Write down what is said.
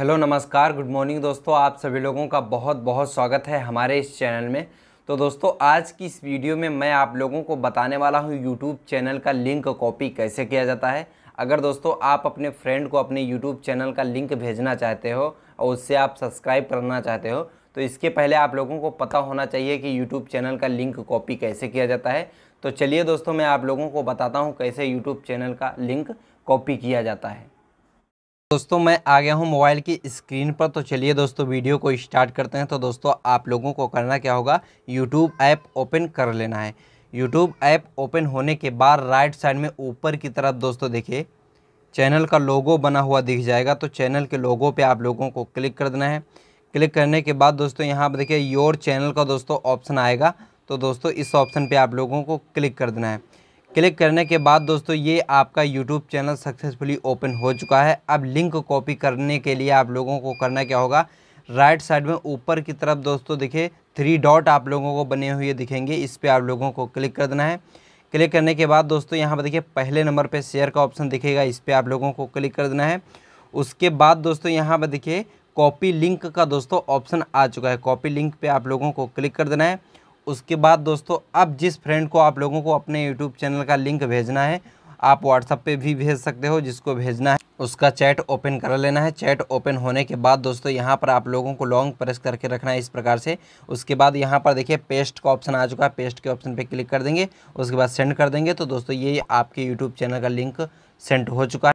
hello नमस्कार good morning दोस्तों आप सभी लोगों का बहुत बहुत स्वागत है हमारे इस चैनल में तो दोस्तों आज की इस वीडियो में मैं आप लोगों को बताने वाला हूँ यूट्यूब चैनल का लिंक कॉपी कैसे किया जाता है अगर दोस्तों आप अपने फ्रेंड को अपने यूट्यूब चैनल का लिंक भेजना चाहते हो और उससे आप सब्सक्राइब करना चाहते हो तो इसके पहले आप लोगों को पता होना चाहिए कि यूट्यूब चैनल का लिंक कॉपी कैसे किया जाता है तो चलिए दोस्तों मैं आप लोगों को बताता हूँ कैसे यूट्यूब चैनल का लिंक कॉपी किया जाता है दोस्तों मैं आ गया हूं मोबाइल की स्क्रीन पर तो चलिए दोस्तों वीडियो को स्टार्ट करते हैं तो दोस्तों आप लोगों को करना क्या होगा यूट्यूब ऐप ओपन कर लेना है यूट्यूब ऐप ओपन होने के बाद राइट साइड में ऊपर की तरफ दोस्तों देखिए चैनल का लोगो बना हुआ दिख जाएगा तो चैनल के लोगो पे आप लोगों को क्लिक कर देना है क्लिक करने के बाद दोस्तों यहाँ पर देखिए योर चैनल का दोस्तों ऑप्शन आएगा तो दोस्तों इस ऑप्शन पर आप लोगों को क्लिक कर देना है क्लिक करने के बाद दोस्तों ये आपका यूट्यूब चैनल सक्सेसफुली ओपन हो चुका है अब लिंक कॉपी करने के लिए आप लोगों को करना क्या होगा राइट साइड में ऊपर की तरफ दोस्तों देखिए थ्री डॉट आप लोगों को बने हुए दिखेंगे इस पर आप लोगों को क्लिक कर देना है क्लिक करने के बाद दोस्तों यहाँ पर देखिए पहले नंबर पे शेयर का ऑप्शन दिखेगा इस पर आप लोगों को क्लिक कर देना है उसके बाद दोस्तों यहाँ पर देखिए कॉपी लिंक का दोस्तों ऑप्शन आ चुका है कॉपी लिंक पे आप लोगों को क्लिक कर देना है उसके बाद दोस्तों अब जिस फ्रेंड को आप लोगों को अपने यूट्यूब चैनल का लिंक भेजना है आप व्हाट्सअप पे भी भेज सकते हो जिसको भेजना है उसका चैट ओपन कर लेना है चैट ओपन होने के बाद दोस्तों यहाँ पर आप लोगों को लॉन्ग प्रेस करके रखना है इस प्रकार से उसके बाद यहाँ पर देखिए पेस्ट का ऑप्शन आ चुका है पेस्ट के ऑप्शन पे क्लिक कर देंगे उसके बाद सेंड कर देंगे तो दोस्तों ये आपके यूट्यूब चैनल का लिंक सेंड हो चुका है